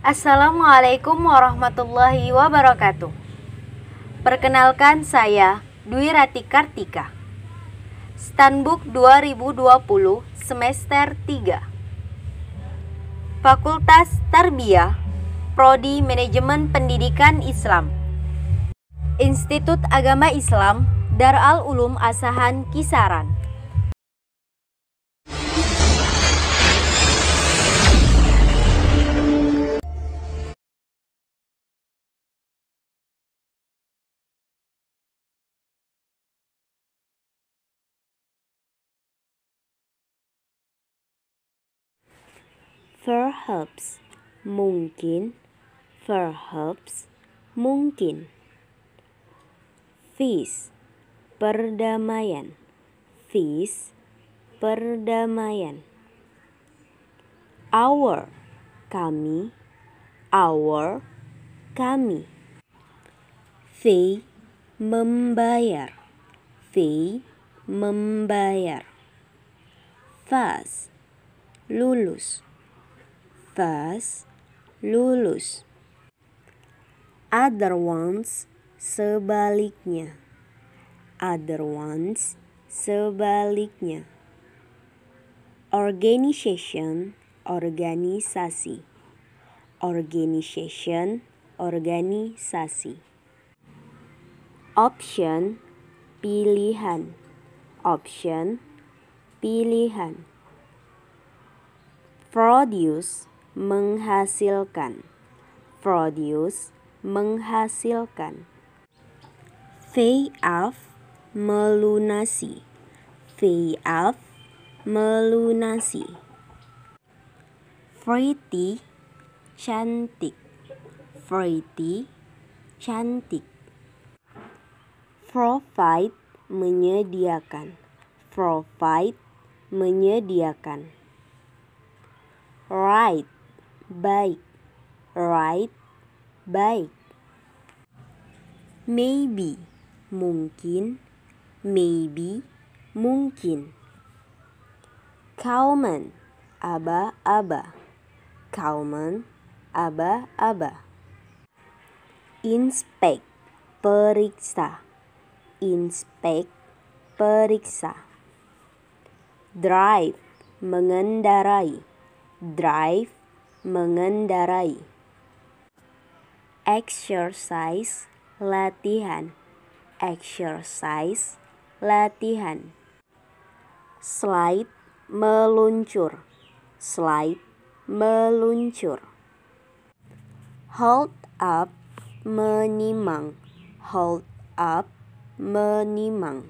Assalamualaikum warahmatullahi wabarakatuh. Perkenalkan saya Dwi Rati Kartika. Stanbook 2020 semester 3. Fakultas Tarbiyah, Prodi Manajemen Pendidikan Islam. Institut Agama Islam Darul Ulum Asahan Kisaran. Perhaps mungkin perhaps mungkin Peace perdamaian Peace perdamaian Our kami Our kami Fee membayar Fee membayar Fast lulus bebas, lulus. Other ones sebaliknya. Other ones sebaliknya. Organization, organisasi. Organization, organisasi. Option, pilihan. Option, pilihan. Produce, menghasilkan produce menghasilkan pay off melunasi pay off melunasi pretty cantik pretty cantik provide menyediakan provide menyediakan right baik, right, baik, maybe mungkin maybe mungkin kauman, aba-aba kauman, aba-aba inspect periksa inspect periksa drive mengendarai drive mengendarai. Exercise, latihan. Exercise, latihan. Slide, meluncur. Slide, meluncur. Hold up, menimang. Hold up, menimang.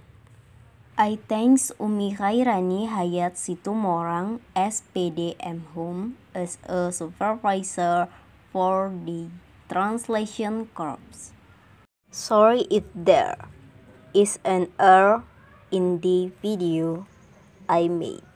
I thanks Umi Khairani Hayat Situmorang SPDM Home as a supervisor for the translation corps. Sorry if there is an error in the video I made.